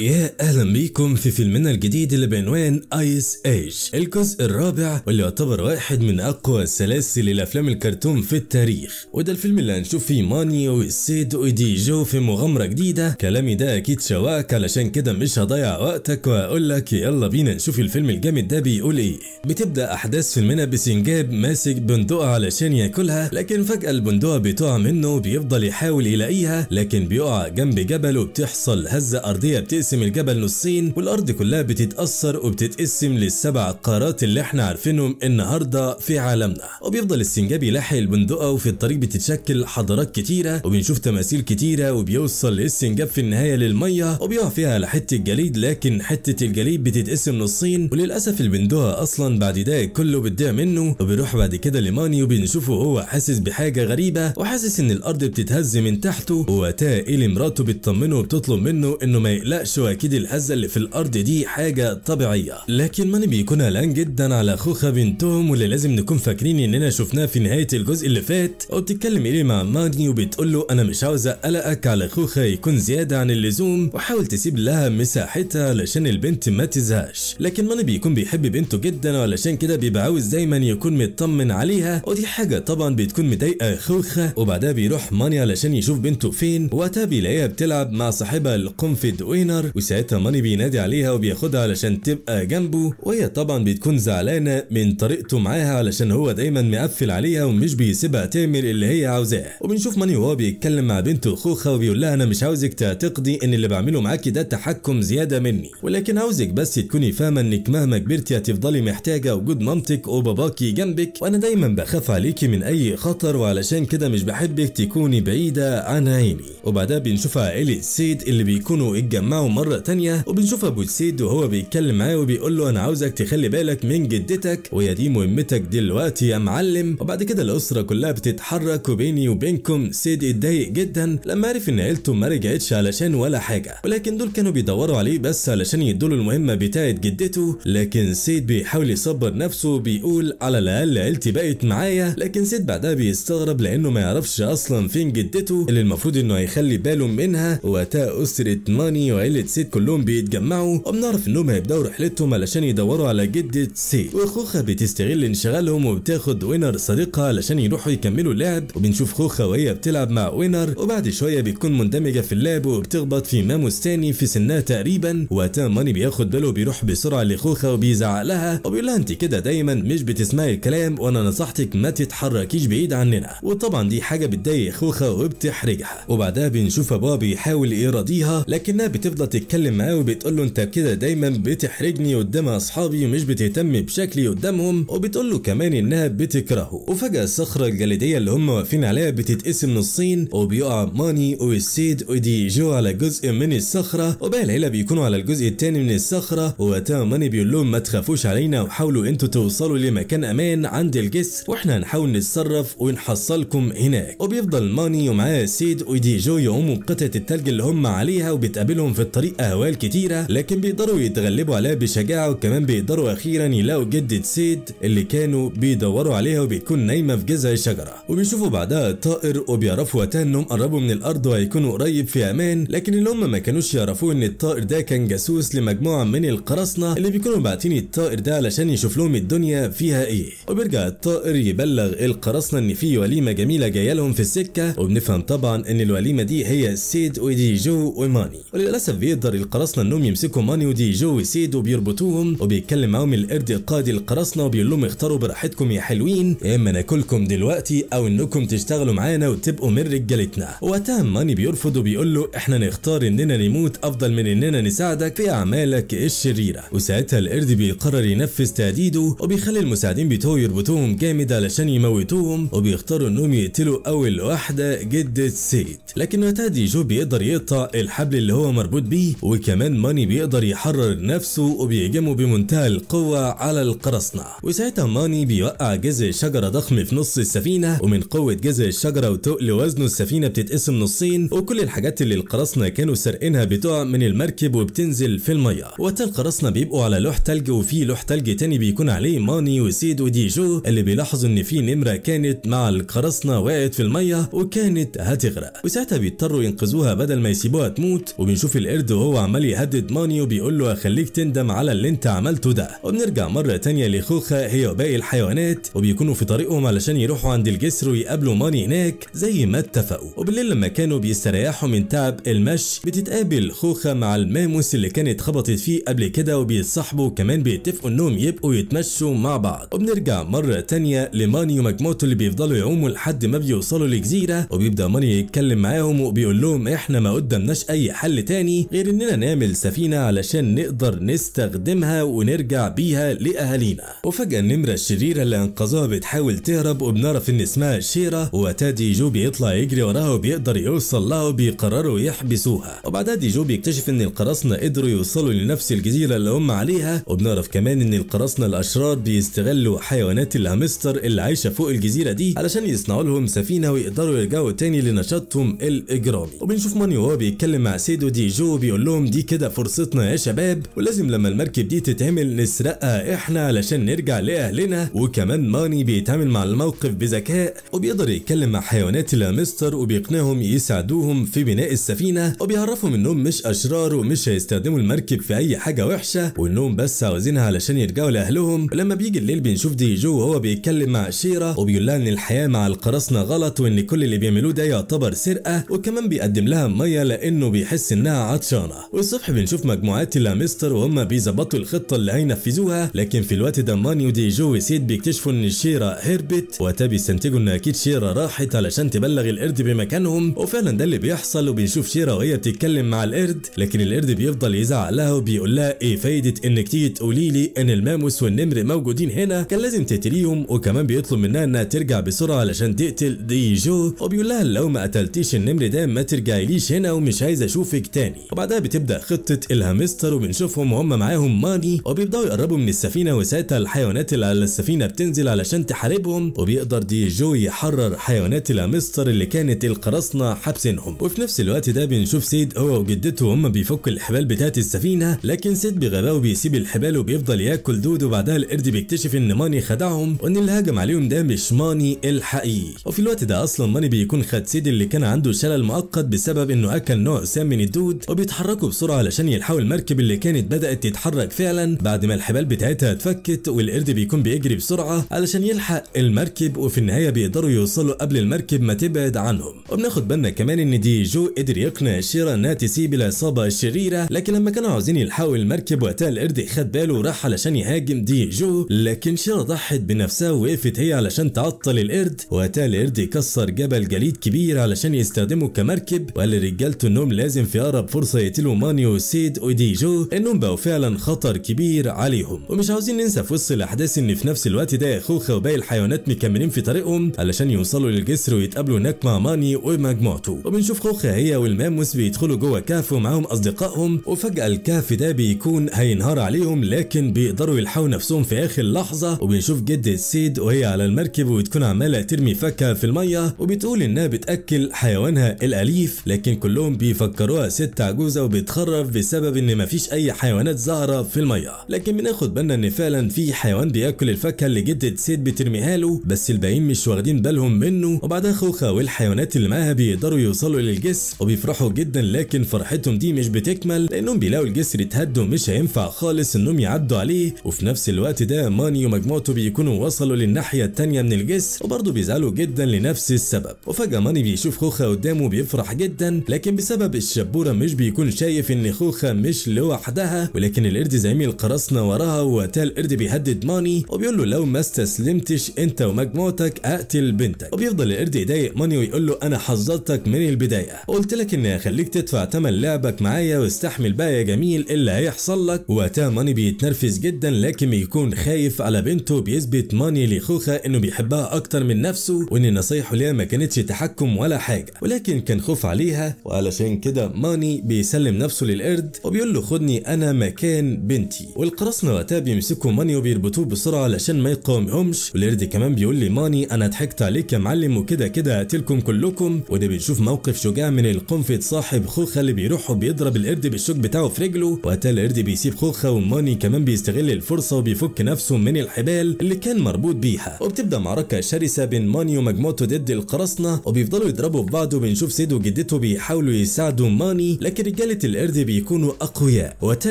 يا اهلا بيكم في فيلمنا الجديد اللي بعنوان ايس ايج الجزء الرابع واللي يعتبر واحد من اقوى سلاسل الافلام الكرتون في التاريخ وده الفيلم اللي هنشوف فيه ماني والسيد ودي جو في مغامره جديده كلامي ده اكيد شواك علشان كده مش هضيع وقتك وهقول لك يلا بينا نشوف الفيلم الجامد ده بيقول ايه بتبدا احداث فيلمنا بسنجاب ماسك بندقه علشان ياكلها لكن فجاه البندقه بتقع منه وبيفضل يحاول يلاقيها لكن بيقع جنب جبل وبتحصل هزه ارضيه بتأذي بتتقسم الجبل نصين والارض كلها بتتاثر وبتتقسم للسبع قارات اللي احنا عارفينهم النهارده في عالمنا وبيفضل السنجاب يلاحق البندقه وفي الطريق بتتشكل حضارات كتيره وبنشوف تماثيل كتيره وبيوصل السنجاب في النهايه للميه وبيقع فيها على حته جليد لكن حته الجليد بتتقسم نصين وللاسف البندقه اصلا بعد ده كله بتضيع منه وبيروح بعد كده لماني وبنشوفه هو حاسس بحاجه غريبه وحاسس ان الارض بتتهز من تحته ووقتها ايلي مراته بتطمنه وبتطلب منه انه ما يقلقش وأكيد الهزة اللي في الأرض دي حاجة طبيعية لكن ماني بيكون الان جدا على خوخة بنتهم واللي لازم نكون فاكرين إننا شفناه في نهاية الجزء اللي فات وبتتكلم إليه مع ماني وبتقول له أنا مش عاوزة قلقك على خوخة يكون زيادة عن اللزوم وحاول تسيب لها مساحتها علشان البنت ما تزهقش لكن ماني بيكون بيحب بنته جدا وعلشان كده بيبقى عاوز دايما يكون مطمن عليها ودي حاجة طبعا بتكون مضايقة خوخة وبعدها بيروح ماني علشان يشوف بنته فين وقتها بيلاقيها بتلعب مع صاحبها القنفد وينا الدولار وساعتها ماني بينادي عليها وبياخدها علشان تبقى جنبه وهي طبعا بتكون زعلانه من طريقته معاها علشان هو دايما مقفل عليها ومش بيسيبها تعمل اللي هي عاوزاه وبنشوف ماني وهو بيتكلم مع بنته خوخه وبيقول لها انا مش عاوزك تعتقدي ان اللي بعمله معاكي ده تحكم زياده مني ولكن عاوزك بس تكوني فاهمه انك مهما كبرتي هتفضلي محتاجه وجود مامتك وباباكي جنبك وانا دايما بخاف عليكي من اي خطر وعلشان كده مش بحبك تكوني بعيده عن عيني وبعدها بنشوف عائله السيد اللي بيكونوا اتجمعوا مره تانية وبنشوف ابو السيد وهو بيتكلم معاه وبيقول له انا عاوزك تخلي بالك من جدتك وهي دي مهمتك دلوقتي يا معلم وبعد كده الاسره كلها بتتحرك وبيني وبينكم سيد اتضايق جدا لما عرف ان عيلته ما رجعتش علشان ولا حاجه ولكن دول كانوا بيدوروا عليه بس علشان يدوا له المهمه بتاعه جدته لكن سيد بيحاول يصبر نفسه وبيقول على الاقل عيلتي بقت معايا لكن سيد بعدها بيستغرب لانه ما يعرفش اصلا فين جدته اللي المفروض انه هيخلي باله منها وقتها اسره ماني وعيله جدة سيد كلهم بيتجمعوا وبنعرف انهم هيبداوا رحلتهم علشان يدوروا على جدة سيد وخوخة بتستغل انشغالهم وبتاخد وينر صديقها علشان يروحوا يكملوا اللعب وبنشوف خوخة وهي بتلعب مع وينر وبعد شوية بتكون مندمجة في اللعب وبتخبط في ماموس تاني في سنها تقريبا وقتها ماني بياخد باله وبيروح بسرعة لخوخة وبيزعق لها وبيقول لها انت كده دايما مش بتسمعي الكلام وانا نصحتك ما تتحركيش بعيد عننا وطبعا دي حاجة بتضايق خوخة وبتحرجها وبعدها بنشوف ابوها بيحاول يراضيها لكنها بتفضل بتتكلم معاه وبتقول له انت كده دايما بتحرجني قدام اصحابي ومش بتهتم بشكلي قدامهم وبتقول له كمان انها بتكرهه وفجاه الصخره الجليديه اللي هم واقفين عليها بتتقسم نصين وبيقع ماني والسيد ودي جو على جزء من الصخره وباقي العيله بيكونوا على الجزء الثاني من الصخره ووقتها ماني بيقول لهم ما تخافوش علينا وحاولوا انتوا توصلوا لمكان امان عند الجسر واحنا هنحاول نتصرف ونحصلكم هناك وبيفضل ماني ومعاه سيد ودي جو يقوموا بقطعه التلج اللي هم عليها وبتقابلهم في الطريق طريق اهوال كتيره لكن بيقدروا يتغلبوا عليها بشجاعه وكمان بيقدروا اخيرا يلاقوا جده سيد اللي كانوا بيدوروا عليها وبتكون نايمه في جذع الشجره وبيشوفوا بعدها الطائر وبيعرفوا وقتها انهم قربوا من الارض وهيكونوا قريب في امان لكن اللي هم ما كانوش يعرفوه ان الطائر ده كان جاسوس لمجموعه من القراصنه اللي بيكونوا باعتين الطائر ده علشان يشوف لهم الدنيا فيها ايه وبيرجع الطائر يبلغ القراصنه ان في وليمه جميله جايه لهم في السكه وبنفهم طبعا ان الوليمه دي هي سيد ودي جو وماني وللاسف بيقدر القراصنه انهم يمسكوا ماني ودي جو سيد وبيربطوهم وبيتكلم معاهم القرد القاضي القراصنه وبيقول لهم اختاروا براحتكم يا حلوين يا اما ناكلكم دلوقتي او انكم تشتغلوا معانا وتبقوا من رجالتنا وقتها ماني بيرفض وبيقول له احنا نختار اننا نموت افضل من اننا نساعدك في اعمالك الشريره وساعتها القرد بيقرر ينفذ تهديده وبيخلي المساعدين بتوعه يربطوهم جامد علشان يموتوهم وبيختاروا انهم يقتلوا اول واحده جده سيد لكن وقتها دي جو بيقدر يقطع الحبل اللي هو مربوط بيه العسكري وكمان ماني بيقدر يحرر نفسه وبيهجموا بمنتهى القوة على القراصنة وساعتها ماني بيوقع جزء شجرة ضخم في نص السفينة ومن قوة جزء الشجرة وتقل وزنه السفينة بتتقسم نصين وكل الحاجات اللي القراصنة كانوا سارقينها بتقع من المركب وبتنزل في المية وقت القراصنة بيبقوا على لوح تلج وفي لوح تلج تاني بيكون عليه ماني وسيد وديجو اللي بيلاحظوا ان في نمرة كانت مع القراصنة وقعت في المية وكانت هتغرق وساعتها بيضطروا ينقذوها بدل ما يسيبوها تموت وبنشوف القرد جده هو عمال يهدد مانيو بيقول له اخليك تندم على اللي انت عملته ده وبنرجع مرة تانية لخوخة هي وباقي الحيوانات وبيكونوا في طريقهم علشان يروحوا عند الجسر ويقابلوا ماني هناك زي ما اتفقوا وبالليل لما كانوا بيستريحوا من تعب المشي بتتقابل خوخة مع الماموس اللي كانت خبطت فيه قبل كده وبيتصاحبوا وكمان بيتفقوا انهم يبقوا يتمشوا مع بعض وبنرجع مرة تانية لماني ومجموعته اللي بيفضلوا يعوموا لحد ما بيوصلوا لجزيرة وبيبدأ ماني يتكلم معاهم وبيقول لهم احنا ما قدامناش اي حل تاني غير اننا نعمل سفينة علشان نقدر نستخدمها ونرجع بيها لاهالينا وفجأة النمرة الشريرة اللي انقذوها بتحاول تهرب وبنعرف ان اسمها شيرة وتادي جو بيطلع يجري وراها وبيقدر يوصل لها وبيقرروا يحبسوها وبعدها دي جو بيكتشف ان القراصنة قدروا يوصلوا لنفس الجزيرة اللي هم عليها وبنعرف كمان ان القراصنة الاشرار بيستغلوا حيوانات الهامستر اللي عايشة فوق الجزيرة دي علشان يصنعوا لهم سفينة ويقدروا يرجعوا تاني لنشاطهم الاجرامي وبنشوف ماني وهو بيتكلم مع سيدو دي جو وبيقول لهم دي كده فرصتنا يا شباب ولازم لما المركب دي تتعمل نسرقها احنا علشان نرجع لاهلنا وكمان ماني بيتعامل مع الموقف بذكاء وبيقدر يتكلم مع حيوانات لامستر وبيقنعهم يساعدوهم في بناء السفينه وبيعرفهم انهم مش اشرار ومش هيستخدموا المركب في اي حاجه وحشه وانهم بس عاوزينها علشان يرجعوا لاهلهم ولما بيجي الليل بنشوف دي جو وهو بيتكلم مع شيرة وبيقول لها ان الحياه مع القراصنه غلط وان كل اللي بيعملوه ده يعتبر سرقه وكمان بيقدم لها ميه لانه بيحس انها عطش برشلونه والصبح بنشوف مجموعات لامستر وهم بيظبطوا الخطه اللي هينفذوها لكن في الوقت ده مانيو دي جو وسيد بيكتشفوا ان الشيره هربت وقتها بيستنتجوا ان اكيد شيره راحت علشان تبلغ القرد بمكانهم وفعلا ده اللي بيحصل وبنشوف شيره وهي بتتكلم مع القرد لكن القرد بيفضل يزعق لها وبيقول لها ايه فايده انك تيجي تقولي لي ان الماموس والنمر موجودين هنا كان لازم تقتليهم وكمان بيطلب منها انها ترجع بسرعه علشان تقتل دي جو وبيقول لها لو ما قتلتيش النمر ده ما ترجعيليش هنا ومش عايز اشوفك تاني بعدها بتبدا خطه الهامستر وبنشوفهم وهم معاهم ماني وبيبداوا يقربوا من السفينه وساعتها الحيوانات اللي على السفينه بتنزل علشان تحاربهم وبيقدر دي جو يحرر حيوانات الهامستر اللي كانت القراصنه حابسينهم وفي نفس الوقت ده بنشوف سيد هو وجدته وهم بيفكوا الحبال بتاعه السفينه لكن سيد بغباوه بيسيب الحبال وبيفضل ياكل دود وبعدها القرد بيكتشف ان ماني خدعهم وان اللي هجم عليهم ده مش ماني الحقيقي وفي الوقت ده اصلا ماني بيكون خد سيد اللي كان عنده شلل مؤقت بسبب انه اكل نوع سام من الدود وبيت بيتحركوا بسرعة علشان يلحقوا المركب اللي كانت بدأت تتحرك فعلا بعد ما الحبال بتاعتها اتفكت والقرد بيكون بيجري بسرعة علشان يلحق المركب وفي النهاية بيقدروا يوصلوا قبل المركب ما تبعد عنهم وبناخد بالنا كمان ان دي جو قدر يقنع شيرا انها تسيب العصابة الشريرة لكن لما كانوا عاوزين يلحقوا المركب وقتها القرد خد باله وراح علشان يهاجم دي جو لكن شيرا ضحت بنفسها ووقفت هي علشان تعطل القرد وقتها القرد كسر جبل جليد كبير علشان يستخدمه كمركب وقال لرجالته انهم لازم في اقرب فرصة سيتلو مانيو سيد جو انهم بقوا فعلا خطر كبير عليهم ومش عاوزين ننسى في وسط الاحداث ان في نفس الوقت ده خوخة وباقي الحيوانات مكملين في طريقهم علشان يوصلوا للجسر ويتقابلوا هناك مع ماني ومجموعته وبنشوف خوخة هي والماموس بيدخلوا جوه كهف ومعاهم اصدقائهم وفجأة الكهف ده بيكون هينهار عليهم لكن بيقدروا يلحقوا نفسهم في اخر لحظة وبنشوف جدة سيد وهي على المركب وتكون عمالة ترمي فكه في المية وبتقول انها بتأكل حيوانها الاليف لكن كلهم بيفكروها ست عجوز الجوزة وبتخرف بسبب ان مفيش اي حيوانات زهرة في المية لكن بناخد بالنا ان فعلا في حيوان بياكل الفاكهة اللي جدة سيد بترميها له بس الباقيين مش واخدين بالهم منه وبعدها خوخة والحيوانات اللي معاها بيقدروا يوصلوا للجسر وبيفرحوا جدا لكن فرحتهم دي مش بتكمل لانهم بيلاقوا الجسر اتهد ومش هينفع خالص انهم يعدوا عليه وفي نفس الوقت ده ماني ومجموعته بيكونوا وصلوا للناحية التانية من الجسر وبرضه بيزعلوا جدا لنفس السبب وفجأة ماني بيشوف خوخة قدامه بيفرح جدا لكن بسبب الشبورة مش بيكون بيكون شايف ان خوخة مش لوحدها ولكن القرد زميل قراصنة وراها وقتها القرد بيهدد ماني وبيقول له لو ما استسلمتش انت ومجموعتك اقتل بنتك وبيفضل القرد يضايق ماني ويقول له انا حذرتك من البداية وقلت لك اني هخليك تدفع تمن لعبك معايا واستحمل بقى يا جميل اللي هيحصل لك وقتها ماني بيتنرفز جدا لكن بيكون خايف على بنته بيثبت ماني لخوخة انه بيحبها اكتر من نفسه وان نصايحه ليها ما كانتش تحكم ولا حاجة ولكن كان خوف عليها وعلشان كده ماني بيس بيسلم نفسه للقرد وبيقول له خدني انا مكان بنتي والقرصنه وقتها بيمسكوا ماني وبيربطوه بسرعه علشان ما يقاومهمش والقرد كمان بيقول لي ماني انا ضحكت عليك يا معلم وكده كده هقتلكم كلكم وده بنشوف موقف شجاع من القنفذ صاحب خوخه اللي بيروح وبيضرب القرد بالشوك بتاعه في رجله وقتها القرد بيسيب خوخه وماني كمان بيستغل الفرصه وبيفك نفسه من الحبال اللي كان مربوط بيها وبتبدا معركه شرسه بين ماني ومجموعته ضد القرصنه وبيفضلوا يضربوا في بعض وبنشوف سيد وجدته بيحاولوا يساعدوا ماني لكن رجالة القرد بيكونوا أقوياء وقتها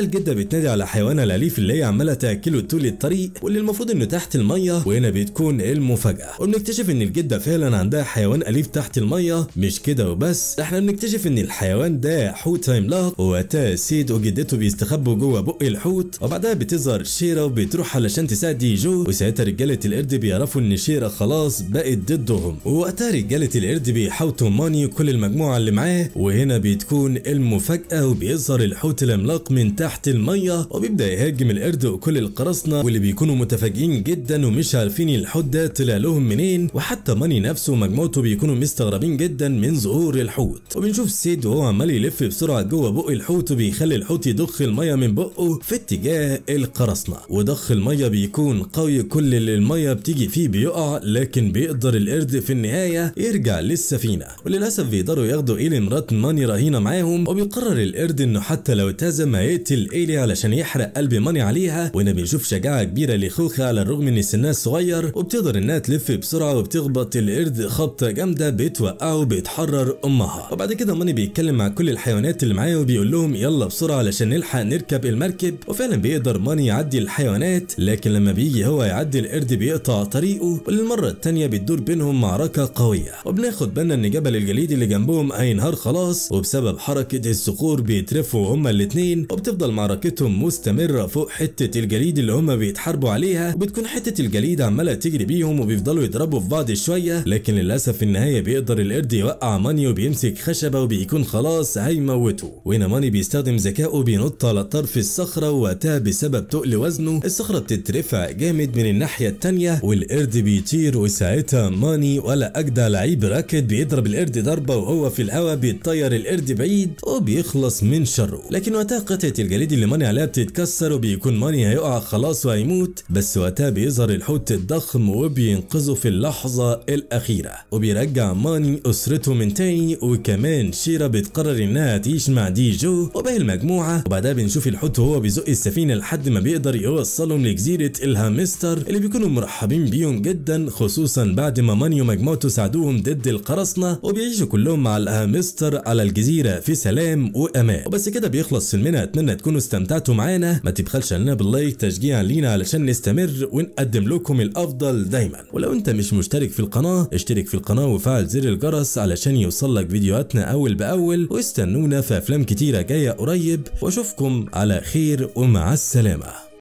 الجدة بتنادي على حيوانها الأليف اللي هي عمالة تأكله طول الطريق واللي المفروض إنه تحت المية وهنا بتكون المفاجأة وبنكتشف إن الجدة فعلا عندها حيوان أليف تحت المية مش كده وبس احنا بنكتشف إن الحيوان ده حوت عملاق وتا سيد وجدته بيستخبوا جوه بق الحوت وبعدها بتظهر شيرة وبتروح علشان تساعد جو وساعتها رجالة القرد بيعرفوا إن شيرة خلاص بقت ضدهم ووقتها رجالة القرد بيحاوطوا ماني وكل المجموعة اللي معاه وهنا بتكون المفاجأة فجأة وبيظهر الحوت العملاق من تحت المية وبيبدأ يهاجم القرد وكل القراصنة واللي بيكونوا متفاجئين جدا ومش عارفين الحوت ده طلع لهم منين وحتى ماني نفسه ومجموعته بيكونوا مستغربين جدا من ظهور الحوت وبنشوف سيد وهو عمال يلف بسرعة جوه بق الحوت وبيخلي الحوت يضخ المية من بقه في اتجاه القراصنة وضخ المية بيكون قوي كل اللي المية بتيجي فيه بيقع لكن بيقدر القرد في النهاية يرجع للسفينة وللأسف بيقدروا ياخدوا إيلي مرات ماني رهينة معاهم وبيقرر قرر القرد انه حتى لو ما هيقتل ايلي علشان يحرق قلب ماني عليها وهنا بنشوف شجاعه كبيره لخوخه على الرغم ان سنها صغير وبتقدر انها تلف بسرعه وبتخبط القرد خبطه جامده بتوقعه وبيتحرر امها وبعد كده ماني بيتكلم مع كل الحيوانات اللي معاه وبيقول لهم يلا بسرعه علشان نلحق نركب المركب وفعلا بيقدر ماني يعدي الحيوانات لكن لما بيجي هو يعدي القرد بيقطع طريقه وللمره الثانيه بتدور بينهم معركه قويه وبناخد بالنا ان جبل الجليد اللي جنبهم هينهار خلاص وبسبب حركه الصخور بيترفوا هما الاتنين وبتفضل معركتهم مستمرة فوق حتة الجليد اللي هما بيتحاربوا عليها وبتكون حتة الجليد عمالة تجري بيهم وبيفضلوا يضربوا في بعض شوية لكن للأسف في النهاية بيقدر القرد يوقع ماني وبيمسك خشبة وبيكون خلاص هيموته وهنا ماني بيستخدم ذكائه بينط على طرف الصخرة ووقتها بسبب تقل وزنه الصخرة بتترفع جامد من الناحية التانية والقرد بيطير وساعتها ماني ولا أجدع لعيب راكد بيضرب القرد ضربة وهو في الهواء بيطير القرد بعيد وبي يخلص من شره لكن وقتها قطعة الجليد اللي ماني عليها بتتكسر وبيكون ماني هيقع خلاص وهيموت بس وقتها بيظهر الحوت الضخم وبينقذه في اللحظة الأخيرة وبيرجع ماني أسرته من تاني وكمان شيرا بتقرر إنها تعيش مع دي جو وباقي المجموعة وبعدها بنشوف الحوت وهو بيزق السفينة لحد ما بيقدر يوصلهم لجزيرة الهامستر اللي بيكونوا مرحبين بيهم جدا خصوصا بعد ما ماني ومجموعته ساعدوهم ضد القرصنه وبيعيشوا كلهم مع الهامستر على الجزيرة في سلام حقوق امان وبس كده بيخلص فيلمنا اتمنى تكونوا استمتعتوا معانا ما تبخلش علينا باللايك تشجيعا لينا علشان نستمر ونقدم لكم الافضل دايما ولو انت مش مشترك في القناه اشترك في القناه وفعل زر الجرس علشان يوصل لك فيديوهاتنا اول باول واستنونا في افلام كتيره جايه قريب واشوفكم على خير ومع السلامه